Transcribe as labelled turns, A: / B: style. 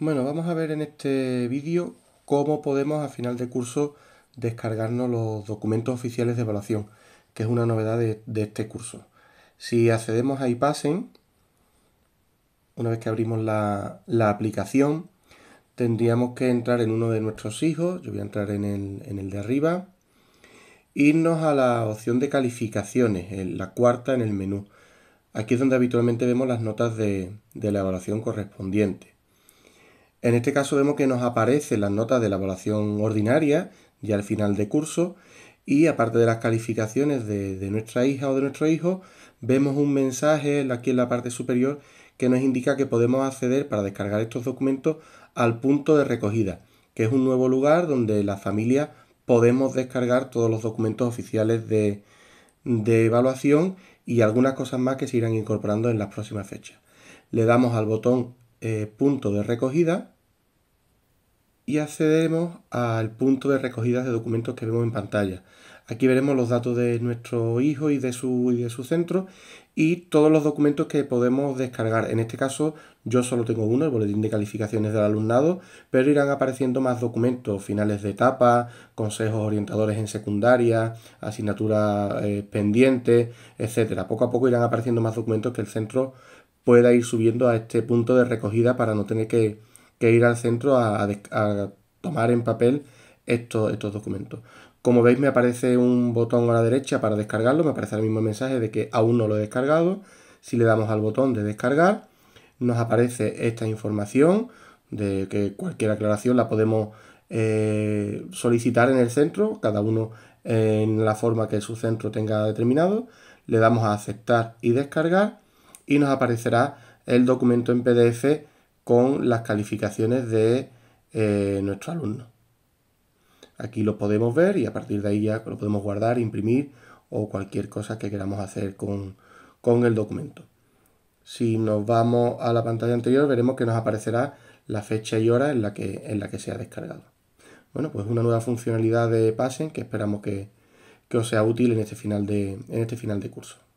A: Bueno, vamos a ver en este vídeo cómo podemos a final de curso descargarnos los documentos oficiales de evaluación, que es una novedad de, este curso. Si accedemos a iPassen, una vez que abrimos la, aplicación, tendríamos que entrar en uno de nuestros hijos, yo voy a entrar en el, de arriba, irnos a la opción de calificaciones, la cuarta en el menú. Aquí es donde habitualmente vemos las notas de, de la evaluación correspondiente. En este caso vemos que nos aparecen las notas de la evaluación ordinaria y al final de curso y aparte de las calificaciones de, nuestra hija o de nuestro hijo, vemos un mensaje aquí en la parte superior que nos indica que podemos acceder para descargar estos documentos al punto de recogida, que es un nuevo lugar donde la familia podemos descargar todos los documentos oficiales de, evaluación y algunas cosas más que se irán incorporando en las próximas fechas. Le damos al botón eh, punto de recogida y accedemos al punto de recogida de documentos que vemos en pantalla. Aquí veremos los datos de nuestro hijo y de su, de su centro y todos los documentos que podemos descargar. En este caso yo solo tengo uno, el boletín de calificaciones del alumnado, pero irán apareciendo más documentos, finales de etapa, consejos orientadores en secundaria, asignaturas eh, pendientes, etc. Poco a poco irán apareciendo más documentos que el centro pueda ir subiendo a este punto de recogida para no tener que ir al centro a, tomar en papel estos, estos documentos. Como veis me aparece un botón a la derecha para descargarlo, me aparece el mismo mensaje de que aún no lo he descargado. Si le damos al botón de descargar, nos aparece esta información de que cualquier aclaración la podemos eh, solicitar en el centro, cada uno en la forma que su centro tenga determinado. Le damos a aceptar y descargar y nos aparecerá el documento en PDF con las calificaciones de eh, nuestro alumno. Aquí lo podemos ver y a partir de ahí ya lo podemos guardar, imprimir o cualquier cosa que queramos hacer con, el documento. Si nos vamos a la pantalla anterior veremos que nos aparecerá la fecha y hora en la que, en la que se ha descargado. Bueno, pues una nueva funcionalidad de Passen que esperamos que, que os sea útil en este final de, en este final de curso.